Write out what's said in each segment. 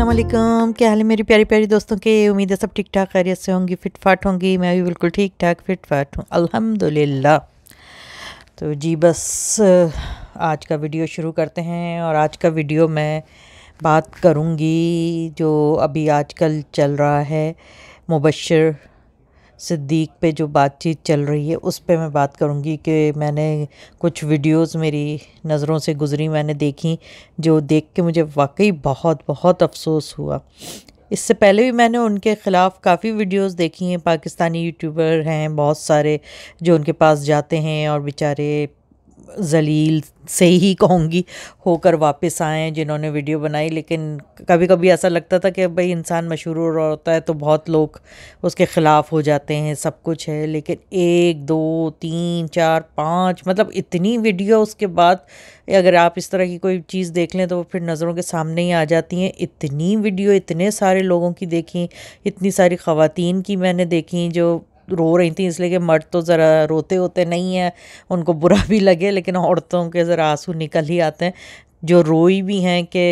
असलम क्या हाल है मेरी प्यारी प्यारी दोस्तों के उम्मीद है सब ठीक ठाक खैरियत से होंगी फिट फाट होंगी मैं भी बिल्कुल ठीक ठाक फिट फाट हूँ अल्हम्दुलिल्लाह तो जी बस आज का वीडियो शुरू करते हैं और आज का वीडियो मैं बात करूँगी जो अभी आजकल चल रहा है मुबशर सिद्दीक पे जो बातचीत चल रही है उस पर मैं बात करूँगी कि मैंने कुछ वीडियोस मेरी नज़रों से गुज़री मैंने देखी जो देख के मुझे वाकई बहुत बहुत अफसोस हुआ इससे पहले भी मैंने उनके ख़िलाफ़ काफ़ी वीडियोस देखी हैं पाकिस्तानी यूट्यूबर हैं बहुत सारे जो उनके पास जाते हैं और बेचारे जलील से ही कहूँगी होकर वापस आएँ जिन्होंने वीडियो बनाई लेकिन कभी कभी ऐसा लगता था कि भाई इंसान मशहूर हो रहा होता है तो बहुत लोग उसके ख़िलाफ़ हो जाते हैं सब कुछ है लेकिन एक दो तीन चार पाँच मतलब इतनी वीडियो उसके बाद अगर आप इस तरह की कोई चीज़ देख लें तो वो फिर नज़रों के सामने ही आ जाती हैं इतनी वीडियो इतने सारे लोगों की देखी इतनी सारी ख़वान की मैंने देखी जो रो रही थी इसलिए कि मर्द तो ज़रा रोते होते नहीं हैं उनको बुरा भी लगे लेकिन औरतों के ज़रा आंसू निकल ही आते हैं जो रोई भी हैं कि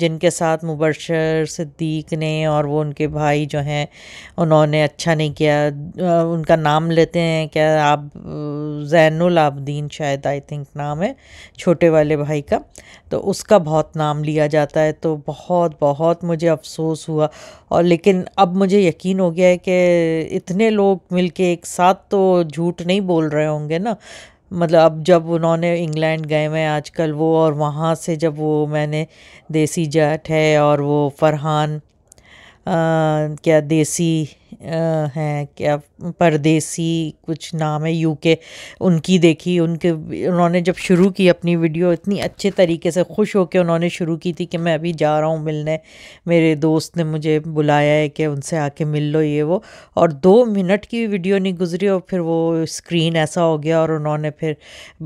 जिनके साथ मुबशर सिद्दीक ने और वो उनके भाई जो हैं उन्होंने अच्छा नहीं किया उनका नाम लेते हैं क्या आप जैनुल आबदीन शायद आई थिंक नाम है छोटे वाले भाई का तो उसका बहुत नाम लिया जाता है तो बहुत बहुत मुझे अफसोस हुआ और लेकिन अब मुझे यकीन हो गया है कि इतने लोग मिलके एक साथ तो झूठ नहीं बोल रहे होंगे ना मतलब अब जब उन्होंने इंग्लैंड गए हुए आजकल वो और वहाँ से जब वो मैंने देसी जट है और वो फरहान क्या देसी हैं क्या परदेसी कुछ नाम है यूके उनकी देखी उनके उन्होंने जब शुरू की अपनी वीडियो इतनी अच्छे तरीके से खुश होकर उन्होंने शुरू की थी कि मैं अभी जा रहा हूँ मिलने मेरे दोस्त ने मुझे बुलाया है कि उनसे आके मिल लो ये वो और दो मिनट की वीडियो नहीं गुजरी और फिर वो स्क्रीन ऐसा हो गया और उन्होंने फिर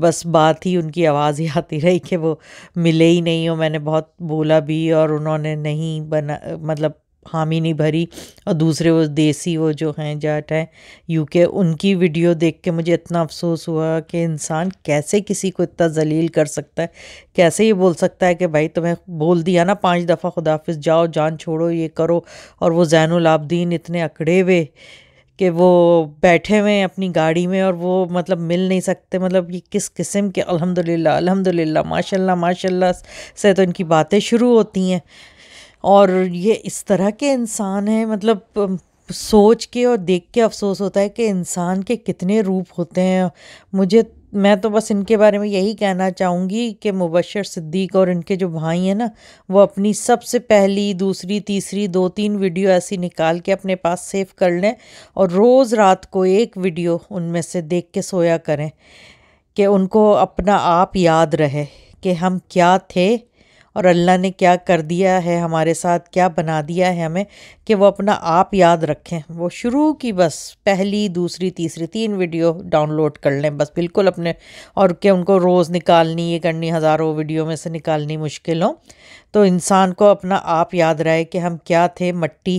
बस बात ही उनकी आवाज़ ही आती रही कि वो मिले ही नहीं हो मैंने बहुत बोला भी और उन्होंने नहीं बना मतलब हामी नहीं भरी और दूसरे वो देसी वो जो हैं जाट हैं यूके उनकी वीडियो देख के मुझे इतना अफसोस हुआ कि इंसान कैसे किसी को इतना जलील कर सकता है कैसे ये बोल सकता है कि भाई तुम्हें बोल दिया ना पांच दफ़ा ख़ुदाफिस जाओ जान छोड़ो ये करो और वो ज़ैन आबदीन इतने अकड़े हुए कि वो बैठे हुए हैं अपनी गाड़ी में और वो मतलब मिल नहीं सकते मतलब ये किस किस्म के अलहमदिल्ला अलहमदिल्ला माशाल्लाह माशाल्लाह से तो इनकी बातें शुरू होती हैं और ये इस तरह के इंसान हैं मतलब सोच के और देख के अफसोस होता है कि इंसान के कितने रूप होते हैं मुझे मैं तो बस इनके बारे में यही कहना चाहूँगी कि मुबशर सिद्दीक और इनके जो भाई हैं ना वो अपनी सबसे पहली दूसरी तीसरी दो तीन वीडियो ऐसी निकाल के अपने पास सेव कर लें और रोज़ रात को एक वीडियो उनमें से देख के सोया करें कि उनको अपना आप याद रहे कि हम क्या थे और अल्लाह ने क्या कर दिया है हमारे साथ क्या बना दिया है हमें कि वो अपना आप याद रखें वो शुरू की बस पहली दूसरी तीसरी तीन वीडियो डाउनलोड कर लें बस बिल्कुल अपने और के उनको रोज़ निकालनी ये करनी हज़ारों वीडियो में से निकालनी मुश्किल हो तो इंसान को अपना आप याद रहे कि हम क्या थे मट्टी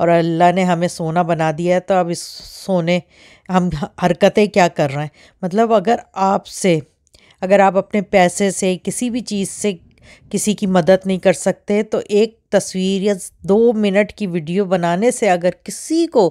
और अल्लाह ने हमें सोना बना दिया है तो अब इस सोने हम हरकतें क्या कर रहे हैं मतलब अगर आपसे अगर आप अपने पैसे से किसी भी चीज़ से किसी की मदद नहीं कर सकते तो एक तस्वीर या दो मिनट की वीडियो बनाने से अगर किसी को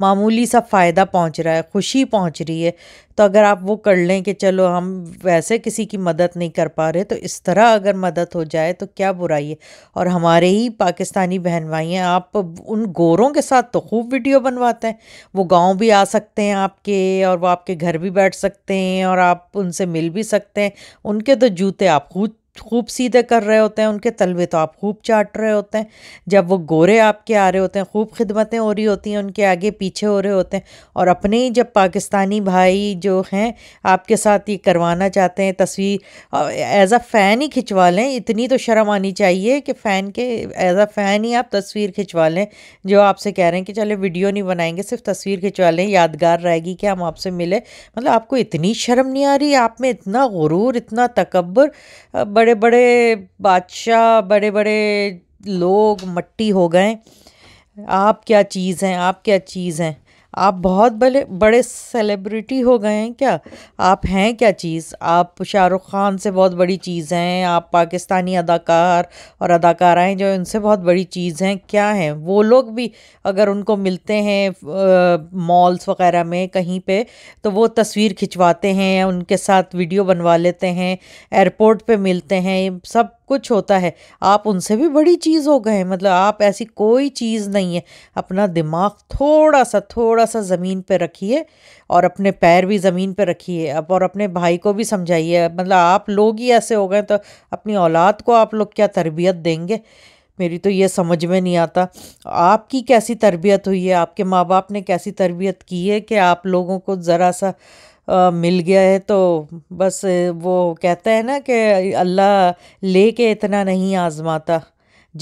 मामूली सा फ़ायदा पहुंच रहा है खुशी पहुंच रही है तो अगर आप वो कर लें कि चलो हम वैसे किसी की मदद नहीं कर पा रहे तो इस तरह अगर मदद हो जाए तो क्या बुराई है और हमारे ही पाकिस्तानी बहन भाई हैं आप उन गोरों के साथ तो खूब वीडियो बनवाते हैं वो गाँव भी आ सकते हैं आपके और वो आपके घर भी बैठ सकते हैं और आप उनसे मिल भी सकते हैं उनके तो जूते आप खुद खूब सीधे कर रहे होते हैं उनके तलवे तो आप खूब चाट रहे होते हैं जब वो गोरे आपके आ रहे होते हैं खूब खिदमतें हो रही होती हैं उनके आगे पीछे हो रहे होते हैं और अपने ही जब पाकिस्तानी भाई जो हैं आपके साथ ये करवाना चाहते हैं तस्वीर एज अ फ़ैन ही खिंचवा लें इतनी तो शर्म आनी चाहिए कि फ़ैन के एज अ फ़ैन ही आप तस्वीर खिंचवा लें जो आपसे कह रहे हैं कि चले वीडियो नहीं बनाएंगे सिर्फ तस्वीर खिंचवा लें यादगार रहेगी कि हम आपसे मिले मतलब आपको इतनी शर्म नहीं आ रही आप में इतना गुरूर इतना तकबर बट बड़े बड़े बादशाह बड़े बड़े लोग मट्टी हो गए आप क्या चीज़ हैं आप क्या चीज़ हैं आप बहुत बड़े बड़े सेलिब्रिटी हो गए हैं क्या आप हैं क्या चीज़ आप शाहरुख खान से बहुत बड़ी चीज़ हैं आप पाकिस्तानी अदाकार और अदाकाराएँ जो उनसे बहुत बड़ी चीज़ हैं क्या हैं वो लोग भी अगर उनको मिलते हैं मॉल्स वगैरह में कहीं पे तो वो तस्वीर खिंचवाते हैं उनके साथ वीडियो बनवा लेते हैं एयरपोर्ट पर मिलते हैं सब कुछ होता है आप उनसे भी बड़ी चीज़ हो गए मतलब आप ऐसी कोई चीज़ नहीं है अपना दिमाग थोड़ा सा थोड़ा सा ज़मीन पर रखिए और अपने पैर भी ज़मीन पर रखिए अब और अपने भाई को भी समझाइए मतलब आप लोग ही ऐसे हो गए तो अपनी औलाद को आप लोग क्या तरबियत देंगे मेरी तो ये समझ में नहीं आता आपकी कैसी तरबियत हुई है आपके माँ बाप ने कैसी तरबियत की है कि आप लोगों को ज़रा सा आ, मिल गया है तो बस वो कहता है ना कि अल्लाह ले के इतना नहीं आजमाता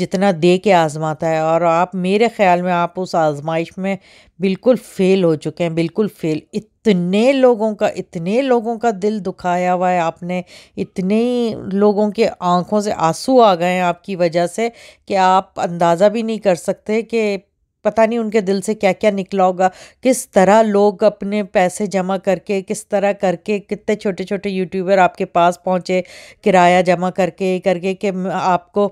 जितना दे के आजमाता है और आप मेरे ख़्याल में आप उस आजमाइश में बिल्कुल फ़ेल हो चुके हैं बिल्कुल फ़ेल इतने लोगों का इतने लोगों का दिल दुखाया हुआ है आपने इतने लोगों के आंखों से आंसू आ गए हैं आपकी वजह से कि आप अंदाज़ा भी नहीं कर सकते कि पता नहीं उनके दिल से क्या क्या निकला होगा किस तरह लोग अपने पैसे जमा करके किस तरह करके कितने छोटे छोटे यूट्यूबर आपके पास पहुँचे किराया जमा करके करके कि आपको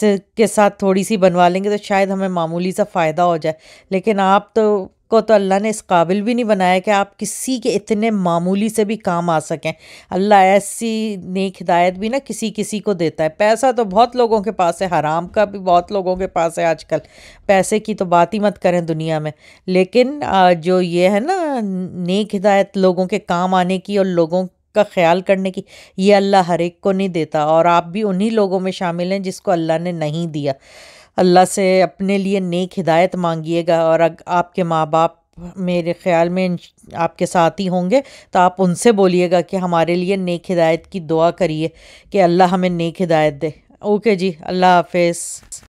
से के साथ थोड़ी सी बनवा लेंगे तो शायद हमें मामूली सा फ़ायदा हो जाए लेकिन आप तो को तो अल्लाह ने इस काबिल भी नहीं बनाया कि आप किसी के इतने मामूली से भी काम आ सकें अल्लाह ऐसी नेक हिदायत भी ना किसी किसी को देता है पैसा तो बहुत लोगों के पास है हराम का भी बहुत लोगों के पास है आजकल पैसे की तो बात ही मत करें दुनिया में लेकिन जो ये है ना नेक हिदायत लोगों के काम आने की और लोगों का ख्याल करने की ये अल्लाह हर एक को नहीं देता और आप भी उन्हीं लोगों में शामिल हैं जिसको अल्लाह ने नहीं दिया अल्लाह से अपने लिए नेक हिदायत मांगिएगा और आपके माँ बाप मेरे ख़्याल में आपके साथ ही होंगे तो आप उनसे बोलिएगा कि हमारे लिए नेक हिदायत की दुआ करिए कि अल्लाह हमें नेक हिदायत दे ओके जी अल्लाह हाफ